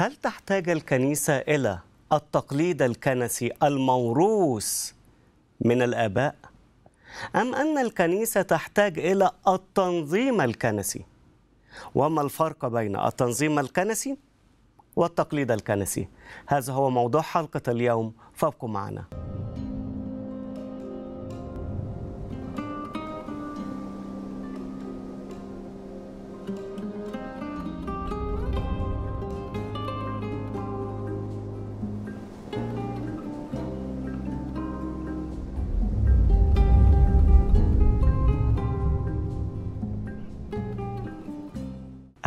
هل تحتاج الكنيسة إلى التقليد الكنسي الموروث من الآباء؟ أم أن الكنيسة تحتاج إلى التنظيم الكنسي؟ وما الفرق بين التنظيم الكنسي والتقليد الكنسي؟ هذا هو موضوع حلقة اليوم فابقوا معنا.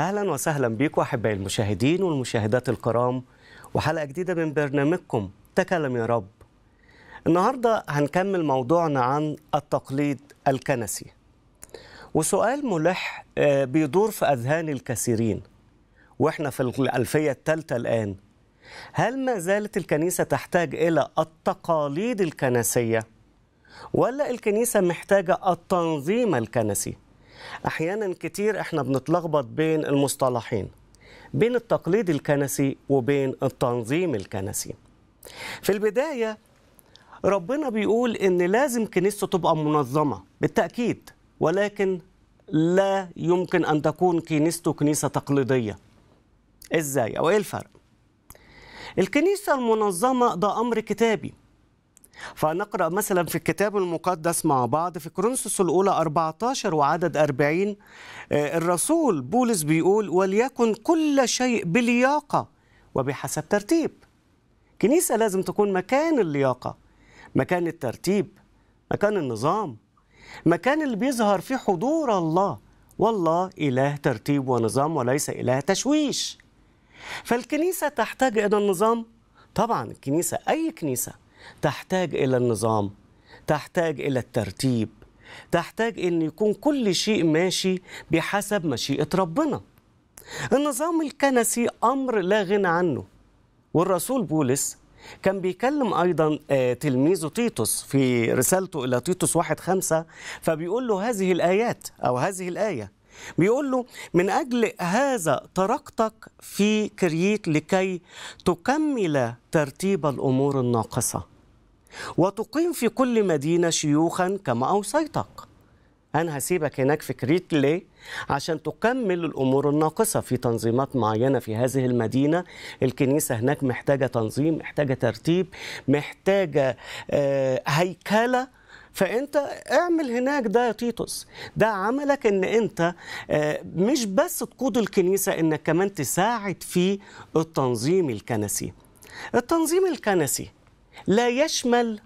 اهلا وسهلا بكم احبائي المشاهدين والمشاهدات الكرام وحلقه جديده من برنامجكم تكلم يا رب النهارده هنكمل موضوعنا عن التقليد الكنسي وسؤال ملح آه، بيدور في اذهان الكثيرين واحنا في الالفيه الثالثه الان هل ما زالت الكنيسه تحتاج الى التقاليد الكنسيه ولا الكنيسه محتاجه التنظيم الكنسي احيانا كتير احنا بنتلخبط بين المصطلحين بين التقليد الكنسي وبين التنظيم الكنسي في البدايه ربنا بيقول ان لازم كنيسته تبقى منظمه بالتاكيد ولكن لا يمكن ان تكون كنيسته كنيسه تقليديه ازاي او ايه الفرق الكنيسه المنظمه ده امر كتابي فنقرأ مثلا في الكتاب المقدس مع بعض في كورنثوس الأولى 14 وعدد 40 آه، الرسول بولس بيقول وليكن كل شيء بلياقة وبحسب ترتيب كنيسة لازم تكون مكان اللياقة مكان الترتيب مكان النظام مكان اللي بيظهر فيه حضور الله والله إله ترتيب ونظام وليس إله تشويش فالكنيسة تحتاج إلى النظام طبعا الكنيسة أي كنيسة تحتاج إلى النظام تحتاج إلى الترتيب تحتاج أن يكون كل شيء ماشي بحسب مشيئة ربنا النظام الكنسي أمر لا غنى عنه والرسول بولس كان بيكلم أيضا آه، تلميذه تيتوس في رسالته إلى تيتوس واحد خمسة فبيقول له هذه الآيات أو هذه الآية بيقول له من أجل هذا تركتك في كريت لكي تكمل ترتيب الأمور الناقصة وتقيم في كل مدينة شيوخا كما أوصيتك أنا هسيبك هناك في كريت ليه؟ عشان تكمل الأمور الناقصة في تنظيمات معينة في هذه المدينة الكنيسة هناك محتاجة تنظيم محتاجة ترتيب محتاجة آه، هيكلة فانت اعمل هناك ده يا تيتوس ده عملك ان انت آه، مش بس تقود الكنيسه انك كمان تساعد في التنظيم الكنسي التنظيم الكنسي لا يشمل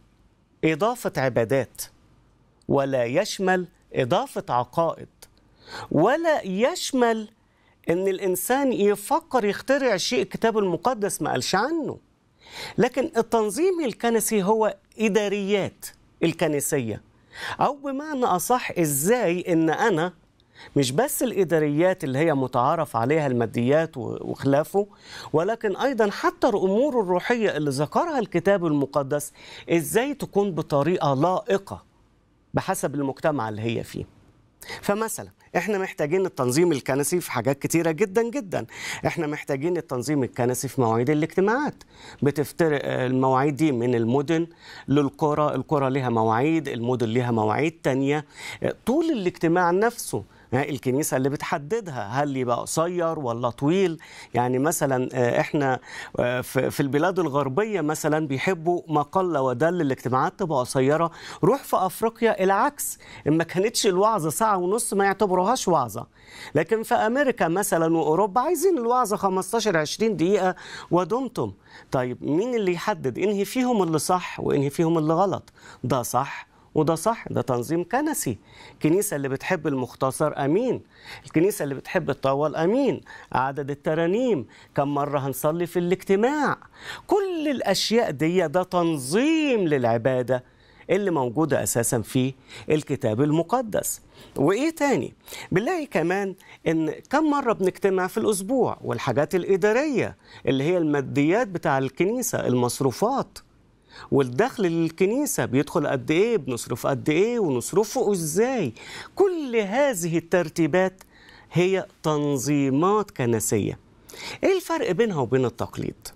إضافة عبادات ولا يشمل إضافة عقائد ولا يشمل إن الإنسان يفكر يخترع شيء الكتاب المقدس ما قالش عنه لكن التنظيم الكنسي هو إداريات الكنسية أو بمعنى أصح إزاي إن أنا مش بس الإداريات اللي هي متعارف عليها الماديات وخلافه ولكن أيضا حتى الأمور الروحية اللي ذكرها الكتاب المقدس إزاي تكون بطريقة لائقة بحسب المجتمع اللي هي فيه فمثلا احنا محتاجين التنظيم الكنسي في حاجات كتيره جدا جدا احنا محتاجين التنظيم الكنسي في مواعيد الاجتماعات بتفترق آه، المواعيد دي من المدن للقرى القرى ليها مواعيد المدن ليها مواعيد تانية آه، طول الاجتماع نفسه الكنيسه اللي بتحددها هل يبقى قصير ولا طويل يعني مثلا آه، احنا آه، في البلاد الغربيه مثلا بيحبوا ما قل ودل الاجتماعات تبقى قصيره روح في افريقيا العكس ما كانتش الوعظه ساعه ونص ما يعتبروهاش وعظه لكن في امريكا مثلا واوروبا عايزين الوعظه 15 20 دقيقه ودمتم طيب مين اللي يحدد انهي فيهم اللي صح وانهي فيهم اللي غلط ده صح وده صح ده تنظيم كنسي الكنيسه اللي بتحب المختصر امين الكنيسه اللي بتحب الطوال امين عدد الترانيم كم مره هنصلي في الاجتماع كل الاشياء دي ده تنظيم للعباده اللي موجوده اساسا في الكتاب المقدس وايه تاني بنلاقي كمان ان كم مره بنجتمع في الاسبوع والحاجات الاداريه اللي هي الماديات بتاع الكنيسه المصروفات والدخل للكنيسة بيدخل قد إيه بنصرف قد إيه ونصرفه إزاي كل هذه الترتيبات هي تنظيمات كنسية إيه الفرق بينها وبين التقليد؟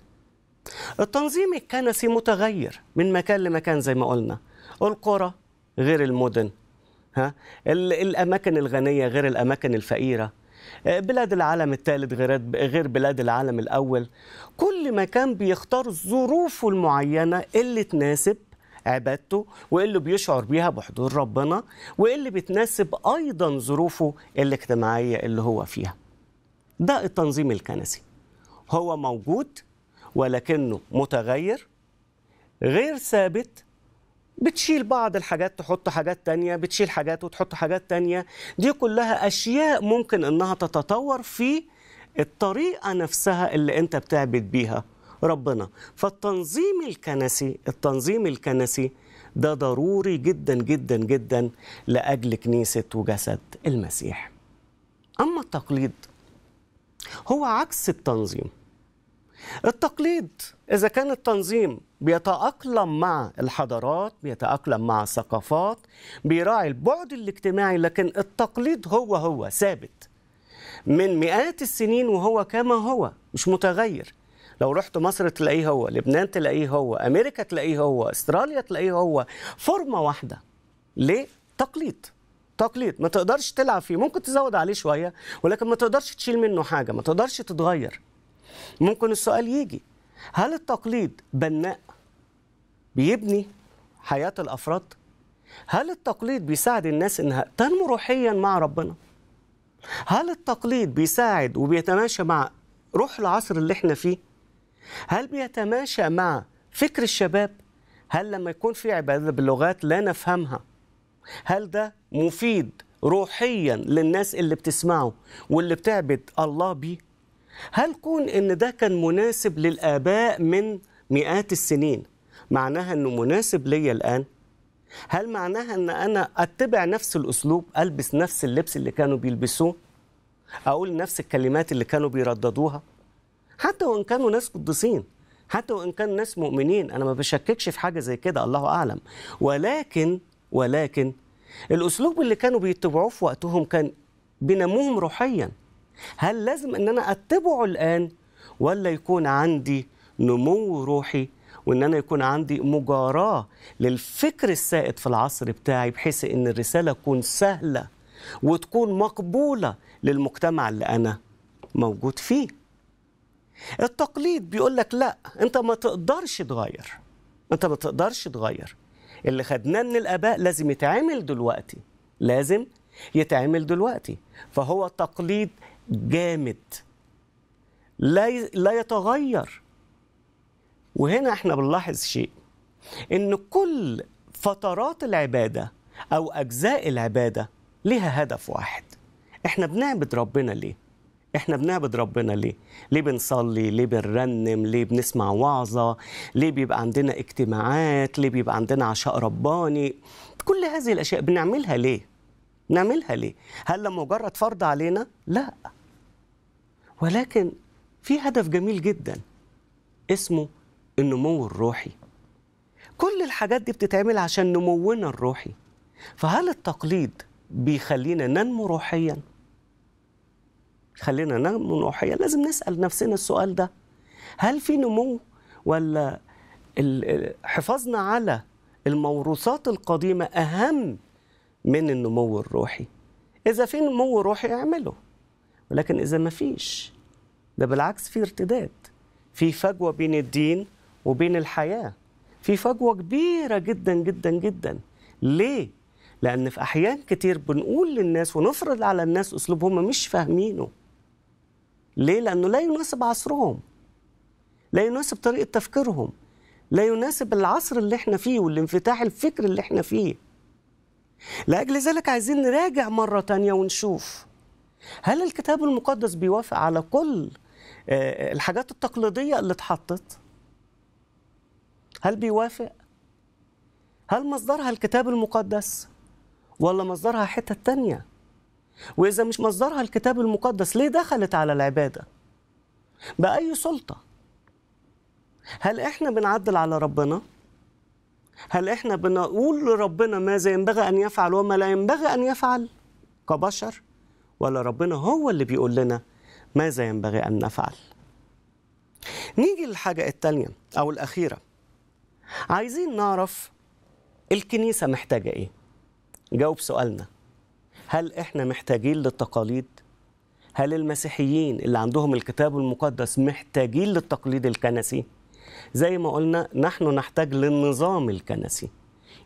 التنظيم الكنسي متغير من مكان لمكان زي ما قلنا القرى غير المدن ها الأماكن الغنية غير الأماكن الفقيرة آه، بلاد العالم الثالث غير غير بلاد العالم الاول كل مكان بيختار ظروفه المعينه اللي تناسب عبادته واللي بيشعر بيها بحضور ربنا واللي بتناسب ايضا ظروفه الاجتماعيه اللي هو فيها ده التنظيم الكنسي هو موجود ولكنه متغير غير ثابت بتشيل بعض الحاجات تحط حاجات تانية بتشيل حاجات وتحط حاجات تانية دي كلها أشياء ممكن إنها تتطور في الطريقة نفسها اللي أنت بتعبد بيها ربنا فالتنظيم الكنسي التنظيم الكنسي ده ضروري جدا جدا جدا لأجل كنيسة وجسد المسيح أما التقليد هو عكس التنظيم التقليد إذا كان التنظيم بيتأقلم مع الحضارات بيتأقلم مع الثقافات بيراعي البعد الاجتماعي لكن التقليد هو هو ثابت من مئات السنين وهو كما هو مش متغير لو رحت مصر تلاقيه هو لبنان تلاقيه هو أمريكا تلاقيه هو أستراليا تلاقيه هو فورمة واحدة ليه؟ تقليد تقليد ما تقدرش تلعب فيه ممكن تزود عليه شوية ولكن ما تقدرش تشيل منه حاجة ما تقدرش تتغير ممكن السؤال يجي هل التقليد بناء بيبني حياة الأفراد؟ هل التقليد بيساعد الناس إنها تنمو روحيا مع ربنا؟ هل التقليد بيساعد وبيتماشى مع روح العصر اللي احنا فيه؟ هل بيتماشى مع فكر الشباب؟ هل لما يكون في عبادة باللغات لا نفهمها هل ده مفيد روحيا للناس اللي بتسمعه واللي بتعبد الله بيه؟ هل كون ان ده كان مناسب للاباء من مئات السنين معناها انه مناسب ليا الان هل معناها ان انا اتبع نفس الاسلوب البس نفس اللبس اللي كانوا بيلبسوه اقول نفس الكلمات اللي كانوا بيرددوها حتى وان كانوا ناس قديسين حتى وان كانوا ناس مؤمنين انا ما بشككش في حاجه زي كده الله اعلم ولكن ولكن الاسلوب اللي كانوا بيتبعوه في وقتهم كان بينموهم روحيا هل لازم ان انا اتبعه الان ولا يكون عندي نمو روحي وان انا يكون عندي مجاراه للفكر السائد في العصر بتاعي بحيث ان الرساله تكون سهله وتكون مقبوله للمجتمع اللي انا موجود فيه التقليد بيقول لك لا انت ما تقدرش تغير انت ما تقدرش تغير اللي خدناه من الاباء لازم يتعمل دلوقتي لازم يتعمل دلوقتي فهو تقليد جامد لا لا يتغير وهنا احنا بنلاحظ شيء ان كل فترات العباده او اجزاء العباده لها هدف واحد احنا بنعبد ربنا ليه احنا بنعبد ربنا ليه ليه بنصلي ليه بنرنم ليه بنسمع وعظه ليه بيبقى عندنا اجتماعات ليه بيبقى عندنا عشاء رباني كل هذه الاشياء بنعملها ليه نعملها ليه هل مجرد فرض علينا لا ولكن في هدف جميل جدا اسمه النمو الروحي كل الحاجات دي بتتعمل عشان نمونا الروحي فهل التقليد بيخلينا ننمو روحيا خلينا ننمو روحيا لازم نسأل نفسنا السؤال ده هل في نمو ولا حفاظنا على الموروثات القديمة أهم من النمو الروحي إذا في نمو روحي اعمله ولكن إذا ما فيش ده بالعكس في ارتداد في فجوة بين الدين وبين الحياة في فجوة كبيرة جدا جدا جدا ليه؟ لأن في أحيان كتير بنقول للناس ونفرض على الناس أسلوب هم مش فاهمينه ليه؟ لأنه لا يناسب عصرهم لا يناسب طريقة تفكيرهم لا يناسب العصر اللي احنا فيه والانفتاح الفكري اللي احنا فيه لاجل ذلك عايزين نراجع مره تانية ونشوف هل الكتاب المقدس بيوافق على كل آه، آه، الحاجات التقليديه اللي اتحطت هل بيوافق هل مصدرها الكتاب المقدس ولا مصدرها حتة تانية وإذا مش مصدرها الكتاب المقدس ليه دخلت على العبادة بأي سلطة هل إحنا بنعدل على ربنا هل احنا بنقول لربنا ماذا ينبغي ان يفعل وما لا ينبغي ان يفعل كبشر ولا ربنا هو اللي بيقول لنا ماذا ينبغي ان نفعل نيجي للحاجه الثانيه او الاخيره عايزين نعرف الكنيسه محتاجه ايه جاوب سؤالنا هل احنا محتاجين للتقاليد هل المسيحيين اللي عندهم الكتاب المقدس محتاجين للتقليد الكنسي زي ما قلنا نحن نحتاج للنظام الكنسي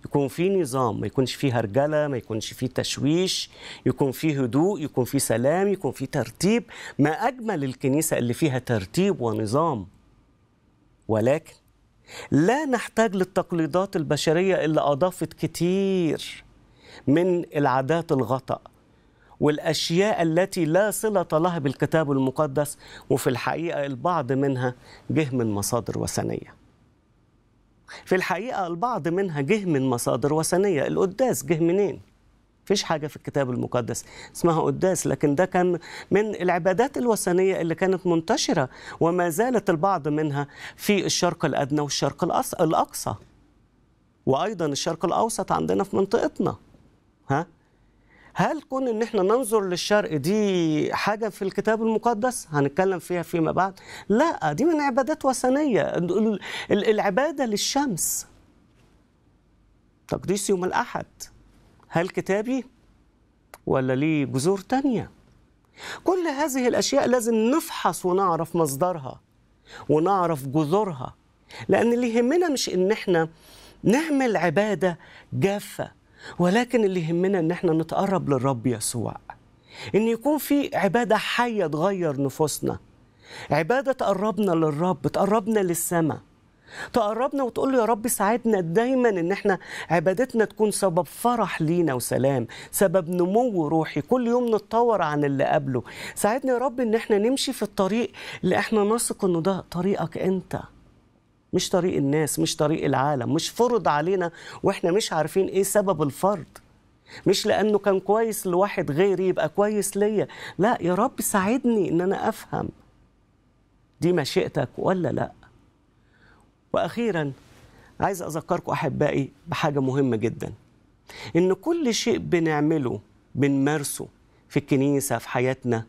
يكون في نظام ما يكونش فيه هرجله ما يكونش فيه تشويش يكون فيه هدوء يكون فيه سلام يكون فيه ترتيب ما اجمل الكنيسه اللي فيها ترتيب ونظام ولكن لا نحتاج للتقليدات البشريه اللي اضافت كتير من العادات الغطأ والأشياء التي لا صلة لها بالكتاب المقدس وفي الحقيقة البعض منها جه من مصادر وثنية في الحقيقة البعض منها جه من مصادر وثنية القداس جه منين؟ فيش حاجة في الكتاب المقدس اسمها قداس لكن ده كان من العبادات الوثنية اللي كانت منتشرة وما زالت البعض منها في الشرق الأدنى والشرق الأقصى وأيضا الشرق الأوسط عندنا في منطقتنا ها هل كون ان احنا ننظر للشرق دي حاجه في الكتاب المقدس هنتكلم فيها فيما بعد لا دي من عبادات وثنيه العباده للشمس تقديس يوم الاحد هل كتابي ولا ليه جذور تانية كل هذه الأشياء لازم نفحص ونعرف مصدرها ونعرف جذورها لأن اللي يهمنا مش إن إحنا نعمل عبادة جافة ولكن اللي يهمنا ان احنا نتقرب للرب يسوع ان يكون في عباده حيه تغير نفوسنا عباده تقربنا للرب تقربنا للسماء تقربنا وتقول له يا رب ساعدنا دايما ان احنا عبادتنا تكون سبب فرح لينا وسلام سبب نمو روحي كل يوم نتطور عن اللي قبله ساعدنا يا رب ان احنا نمشي في الطريق اللي احنا نثق انه ده طريقك انت مش طريق الناس مش طريق العالم مش فرض علينا واحنا مش عارفين ايه سبب الفرض مش لانه كان كويس لواحد غيري يبقى كويس ليا لا يا رب ساعدني ان انا افهم دي مشيئتك ولا لا واخيرا عايز اذكركم احبائي بحاجه مهمه جدا ان كل شيء بنعمله بنمارسه في الكنيسه في حياتنا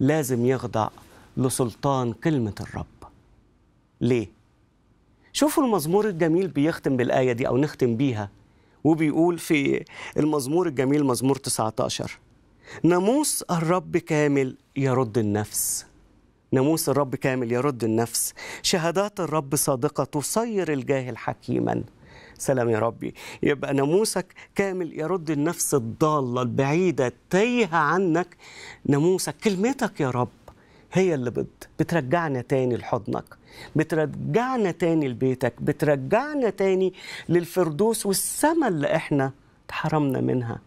لازم يخضع لسلطان كلمه الرب ليه شوفوا المزمور الجميل بيختم بالآية دي أو نختم بيها وبيقول في المزمور الجميل مزمور 19 ناموس الرب كامل يرد النفس ناموس الرب كامل يرد النفس شهادات الرب صادقة تصير الجاهل حكيما سلام يا ربي يبقى ناموسك كامل يرد النفس الضالة البعيدة التايهة عنك ناموسك كلمتك يا رب هي اللي بترجعنا تاني لحضنك بترجعنا تاني لبيتك بترجعنا تاني للفردوس والسما اللي احنا اتحرمنا منها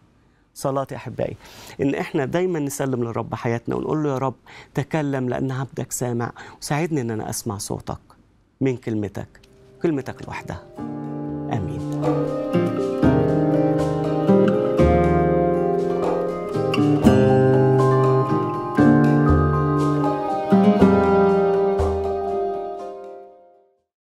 صلاتي يا احبائي ان احنا دايما نسلم للرب حياتنا ونقول له يا رب تكلم لان عبدك سامع وساعدني ان انا اسمع صوتك من كلمتك كلمتك لوحدها امين